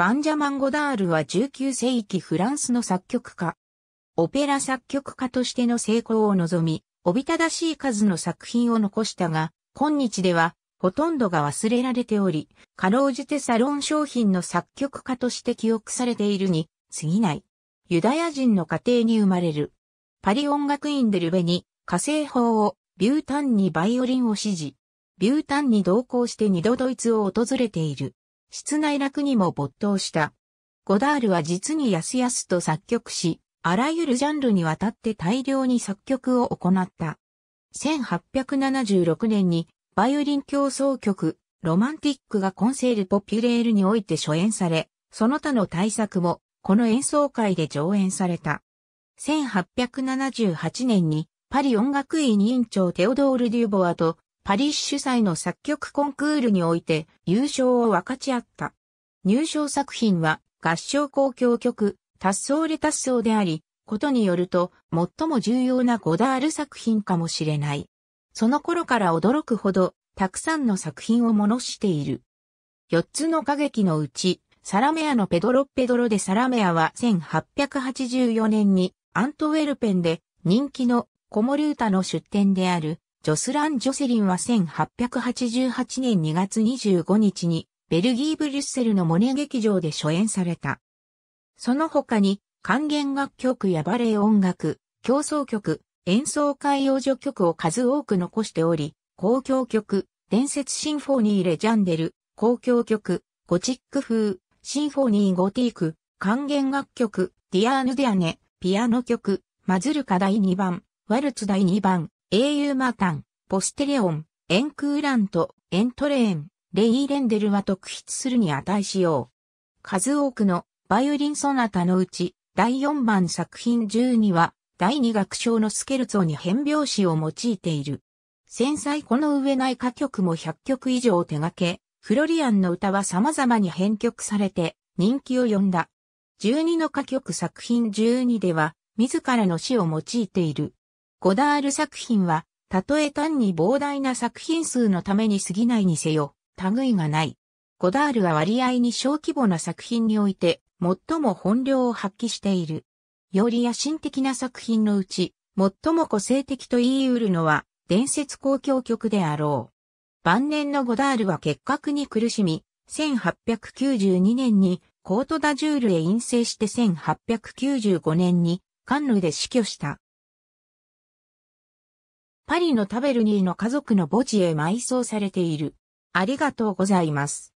バンジャマン・ゴダールは19世紀フランスの作曲家。オペラ作曲家としての成功を望み、おびただしい数の作品を残したが、今日ではほとんどが忘れられており、かろうじてサロン商品の作曲家として記憶されているに、過ぎない。ユダヤ人の家庭に生まれる。パリ音楽院でルベに、火星法を、ビュータンにバイオリンを指示。ビュータンに同行して二度ドイツを訪れている。室内楽にも没頭した。ゴダールは実にやすやすと作曲し、あらゆるジャンルにわたって大量に作曲を行った。1876年にバイオリン競争曲ロマンティックがコンセールポピュレールにおいて初演され、その他の大作もこの演奏会で上演された。1878年にパリ音楽院委員長テオドール・デューボアとパリッシュ祭の作曲コンクールにおいて優勝を分かち合った。入賞作品は合唱交響曲、タッソーレタッソーであり、ことによると最も重要なゴダール作品かもしれない。その頃から驚くほど、たくさんの作品をものしている。四つの歌劇のうち、サラメアのペドロッペドロでサラメアは1884年にアントウェルペンで人気のコモルータの出展であるジョスラン・ジョセリンは1888年2月25日にベルギー・ブリュッセルのモネ劇場で初演された。その他に管弦楽曲やバレエ音楽、競争曲、演奏会用助曲を数多く残しており、公共曲、伝説シンフォニー・レジャンデル、公共曲、ゴチック風、シンフォニー・ゴティーク、管弦楽曲、ディアーヌ・ディアネ、ピアノ曲、マズルカ第2番、ワルツ第2番、英雄マタン、ポステレオン、エンクーラント、エントレーン、レイーレンデルは特筆するに値しよう。数多くのバイオリンソナタのうち、第4番作品12は、第2楽章のスケルツォに変拍子を用いている。繊細この上ない歌曲も100曲以上を手掛け、フロリアンの歌は様々に編曲されて人気を呼んだ。12の歌曲作品12では、自らの詩を用いている。ゴダール作品は、たとえ単に膨大な作品数のために過ぎないにせよ、類がない。ゴダールは割合に小規模な作品において、最も本領を発揮している。より野心的な作品のうち、最も個性的と言い得るのは、伝説公共曲であろう。晩年のゴダールは結核に苦しみ、1892年にコートダジュールへ陰性して1895年にカンヌで死去した。パリのタベルニーの家族の墓地へ埋葬されている。ありがとうございます。